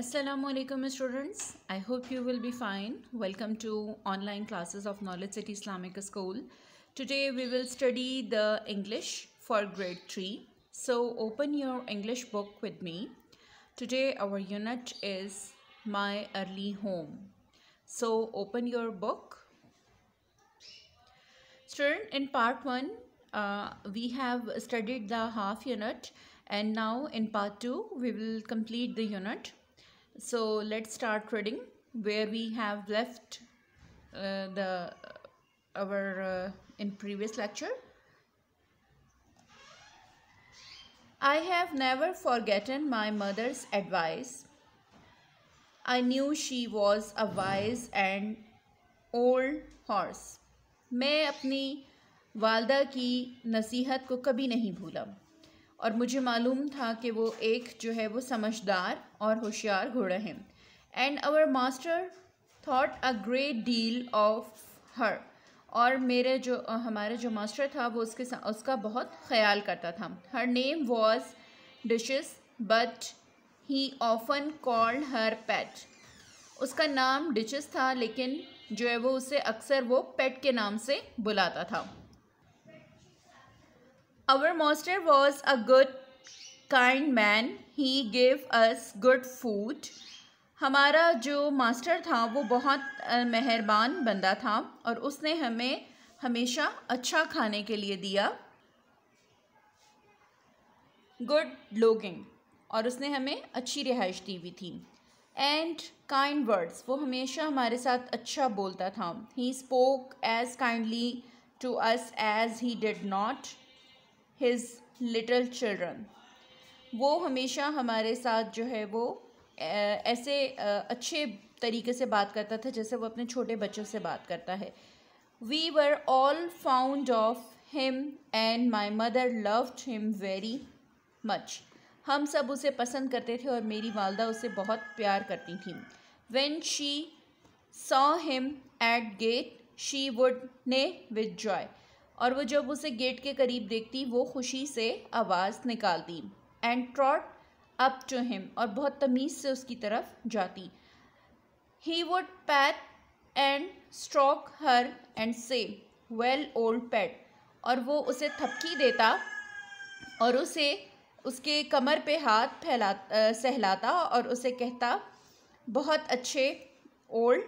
Assalamu alaikum students. I hope you will be fine. Welcome to online classes of Knowledge City Islamic School. Today we will study the English for grade 3. So open your English book with me. Today our unit is My Early Home. So open your book. Student, in part 1 uh, we have studied the half unit and now in part 2 we will complete the unit so let's start trading where we have left uh, the our uh, in previous lecture I have never forgotten my mother's advice I knew she was a wise and old horse मैं अपनी वालदा की नसीहत को कभी नहीं भूला और मुझे मालूम था कि वो एक जो है वो समझदार और होशियार घोड़ा है and our master thought a great deal of her और मेरे जो हमारे जो मास्टर था वो उसके उसका बहुत ख्याल करता था her name was Duchess but he often called her pet उसका नाम डिशेस था लेकिन जो है वो उसे अक्सर वो पेट के नाम से बुलाता था Our master was a good kind man. He gave us good food. हमारा जो मास्टर था वो बहुत मेहरबान बंदा था और उसने हमें हमेशा अच्छा खाने के लिए दिया गुड लोगिंग और उसने हमें अच्छी रिहाइश दी हुई थी एंड काइंड वर्ड्स वो हमेशा हमारे साथ अच्छा बोलता था he spoke as kindly to us as he did not his little children वो हमेशा हमारे साथ जो है वो ऐसे अच्छे तरीके से बात करता था जैसे वो अपने छोटे बच्चों से बात करता है we were all fond of him and my mother loved him very much हम सब उसे पसंद करते थे और मेरी वालदा उसे बहुत प्यार करती थी when she saw him at gate she would neigh with joy और वो जब उसे गेट के करीब देखती वो खुशी से आवाज़ निकालती and trot up to him और बहुत तमीज़ से उसकी तरफ जाती he would pat and stroke her and say well old pet और वो उसे थपकी देता और उसे उसके कमर पे हाथ फैला सहलाता और उसे कहता बहुत अच्छे ओल्ड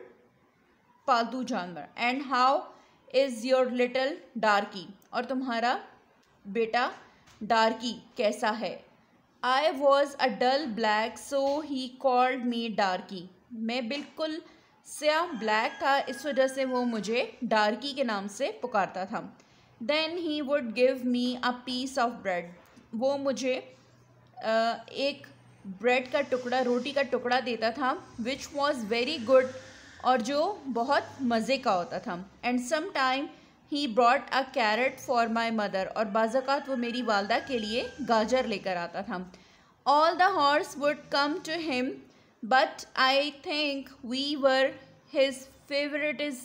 पालतू जानवर and how is your little Darkie और तुम्हारा बेटा डार्की कैसा है I was a dull black so he called me Darkie मैं बिल्कुल स्याह ब्लैक था इस वजह से वो मुझे डार्की के नाम से पुकारता था then he would give me a piece of bread वो मुझे एक ब्रेड का टुकड़ा रोटी का टुकड़ा देता था विच वॉज़ वेरी गुड और जो बहुत मज़े का होता था and some time he brought a carrot for my mother और बाज़ात वो मेरी वालदा के लिए गाजर लेकर आता था all the horse would come to him but I think we were his favourite is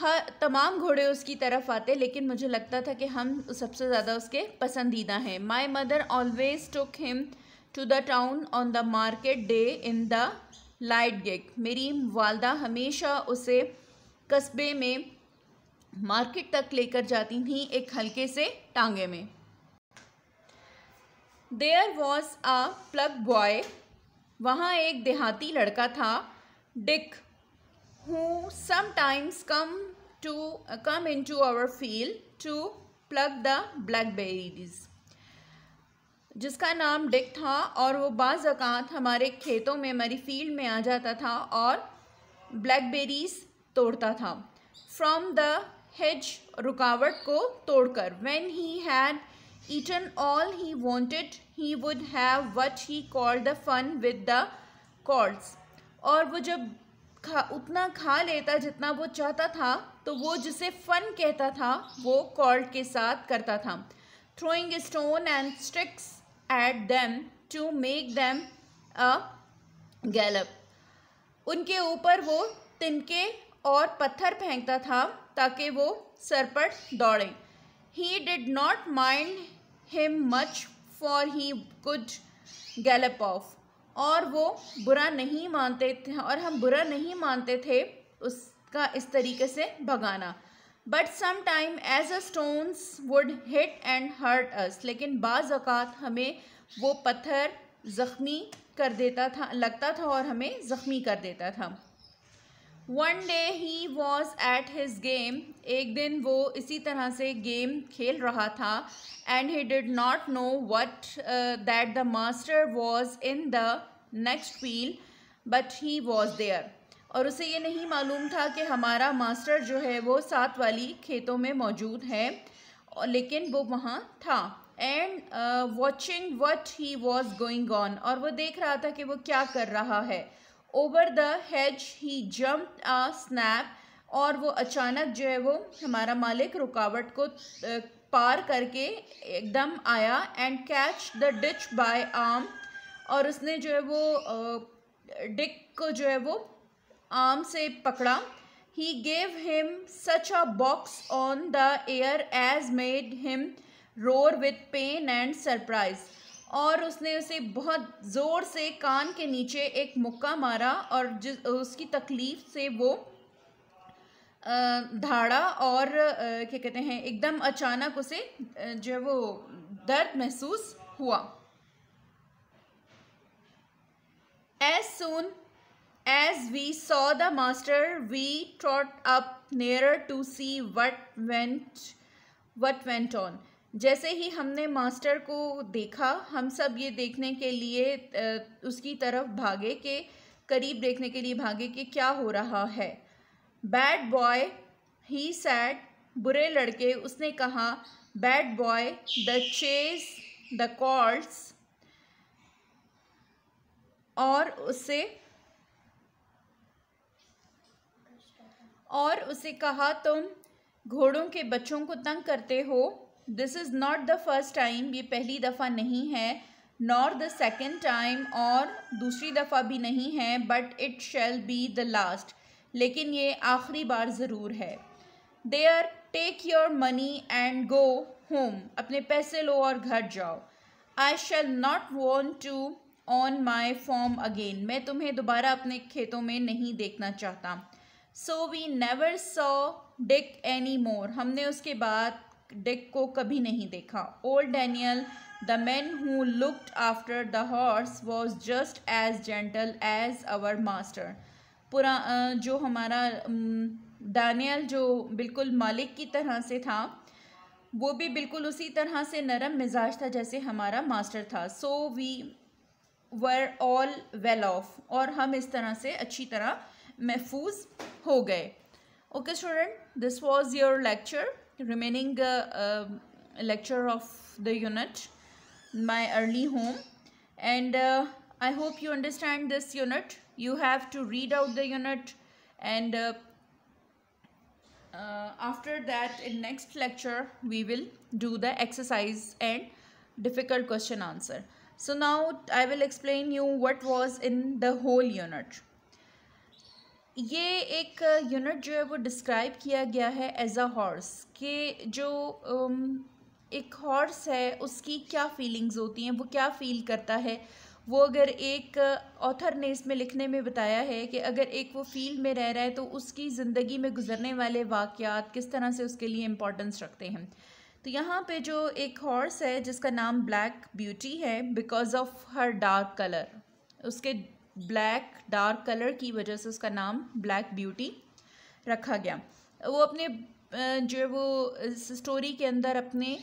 her तमाम घोड़े उसकी तरफ आते लेकिन मुझे लगता था कि हम सबसे ज़्यादा उसके पसंदीदा हैं my mother always took him to the town on the market day in the light gig मेरी वालदा हमेशा उसे कस्बे में मार्केट तक लेकर जाती थी एक हल्के से टांगे में there was a plough boy वहाँ एक देहाती लड़का था Dick who sometimes come to come in to our field to pluck the black berries जिसका नाम डिक था और वो बाज़ात हमारे खेतों में हमारी फील्ड में आ जाता था और ब्लैकबेरीज तोड़ता था फ्रॉम द हेज रुकावट को तोड़कर when he had eaten all he wanted he would have what he called the fun with the colts और वो जब खा उतना खा लेता जितना वो चाहता था तो वो जिसे फ़न कहता था वो कॉल्ड के साथ करता था throwing stones and sticks at them to make them a gallop उनके ऊपर वो तिनके और पत्थर फेंकता था ताकि वो सरपट दौड़ें he did not mind him much for he good gallop off और वो बुरा नहीं मानते थे और हम बुरा नहीं मानते थे उसका इस तरीके से भगाना but sometime as a stones would hit and hurt us लेकिन बाज़ अकात हमें वो पत्थर ज़ख्मी कर देता था लगता था और हमें ज़ख्मी कर देता था one day he was at his game एक दिन वो इसी तरह से गेम खेल रहा था and he did not know what that the master was in the next field but he was there और उसे ये नहीं मालूम था कि हमारा मास्टर जो है वो साथ वाली खेतों में मौजूद है लेकिन वो वहाँ था and watching what he was going on और वो देख रहा था कि वो क्या कर रहा है over the hedge he jump a snap और वो अचानक जो है वो हमारा मालिक रुकावट को uh, पार करके एकदम आया and catch the Dick by arm और उसने जो है वो डिक uh, को जो है वो आर्म से पकड़ा he gave him such a box on the ear as made him roar with pain and surprise और उसने उसे बहुत ज़ोर से कान के नीचे एक मुक्का मारा और जिस उसकी तकलीफ़ से वो धाड़ा और क्या कहते हैं एकदम अचानक उसे जो है वो दर्द महसूस हुआ as soon As we saw the master, we trot up nearer to see what went what went on. जैसे ही हमने मास्टर को देखा हम सब ये देखने के लिए उसकी तरफ भागे के करीब देखने के लिए भागे कि क्या हो रहा है बैड बॉय ही सैड बुरे लड़के उसने कहा bad boy the chase the colts और उसे और उसे कहा तुम घोड़ों के बच्चों को तंग करते हो this is not the first time ये पहली दफ़ा नहीं है नॉर द सेकेंड टाइम और दूसरी दफ़ा भी नहीं है but it shall be the last लेकिन ये आखिरी बार ज़रूर है there are take your money and go home अपने पैसे लो और घर जाओ I shall not want to on my farm again मैं तुम्हें दोबारा अपने खेतों में नहीं देखना चाहता so we never saw Dick any more हमने उसके बाद डिक को कभी नहीं देखा old Daniel the man who looked after the horse was just as gentle as our master पुरा जो हमारा डैनियल जो बिल्कुल मालिक की तरह से था वो भी बिल्कुल उसी तरह से नरम मिजाज था जैसे हमारा मास्टर था so we were all well off और हम इस तरह से अच्छी तरह महफूज हो गए okay This was your lecture. Remaining remaining uh, uh, lecture of the unit my early home and uh, i hope you understand this unit you have to read out the unit and after that in next lecture we will do the exercise and difficult question answer so now i will explain you what was in the whole unit ये एक unit जो है वो describe किया गया है as a horse के जो um, एक हॉर्स है उसकी क्या फीलिंग्स होती हैं वो क्या फील करता है वो अगर एक ऑथर ने इसमें लिखने में बताया है कि अगर एक वो फील्ड में रह रहा है तो उसकी ज़िंदगी में गुजरने वाले वाक़ात किस तरह से उसके लिए इम्पोर्टेंस रखते हैं तो यहाँ पे जो एक हॉर्स है जिसका नाम ब्लैक ब्यूटी है because of her dark colour उसके ब्लैक डार्क कलर की वजह से उसका नाम ब्लैक ब्यूटी रखा गया वो अपने जो है वो इस स्टोरी के अंदर अपने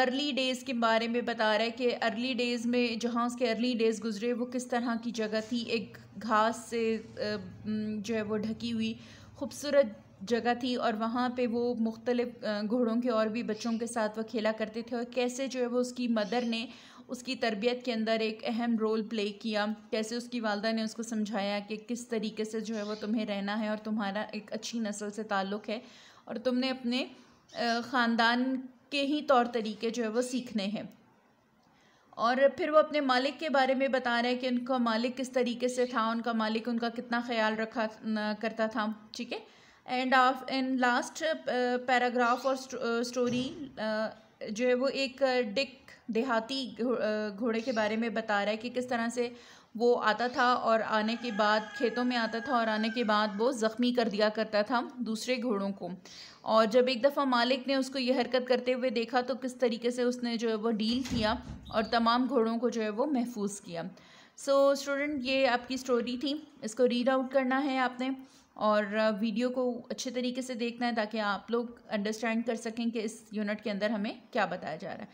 अर्ली डेज़ के बारे में बता रहा है कि अर्ली डेज़ में जहाँ उसके अर्ली डेज़ गुजरे वो किस तरह की जगह थी एक घास से जो है वो ढकी हुई खूबसूरत जगह थी और वहाँ पे वो मुख्तलिफ घोड़ों के और भी बच्चों के साथ वह खेला करते थे और कैसे जो है वो उसकी मदर ने उसकी तरबियत के अंदर एक अहम रोल प्ले किया कैसे उसकी वालदा ने उसको समझाया कि किस तरीके से जो है वो तुम्हें रहना है और तुम्हारा एक अच्छी नस्ल से ताल्लुक़ है और तुमने अपने ख़ानदान के ही तौर तरीके जो है वो सीखने हैं और फिर वो अपने मालिक के बारे में बता रहे हैं कि उनका मालिक किस तरीके से था उनका मालिक उनका कितना ख्याल रखा करता था ठीक है end of and last paragraph और स्टोरी जो है वो एक डिक देहाती घोड़े के बारे में बता रहा है कि किस तरह से वो आता था और आने के बाद खेतों में आता था और आने के बाद वो ज़ख्मी कर दिया करता था दूसरे घोड़ों को और जब एक दफ़ा मालिक ने उसको ये हरकत करते हुए देखा तो किस तरीके से उसने जो है वो डील किया और तमाम घोड़ों को जो है वो महफूज किया सो so, स्टूडेंट ये आपकी स्टोरी थी इसको रीड आउट करना है आपने और वीडियो को अच्छे तरीके से देखना है ताकि आप लोग अंडरस्टैंड कर सकें कि इस यूनिट के अंदर हमें क्या बताया जा रहा है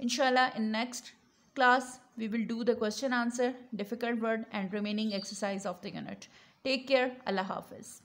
इनशाला in next class we will do the question answer difficult word and remaining exercise of the unit take care अल्लाह हाफिज़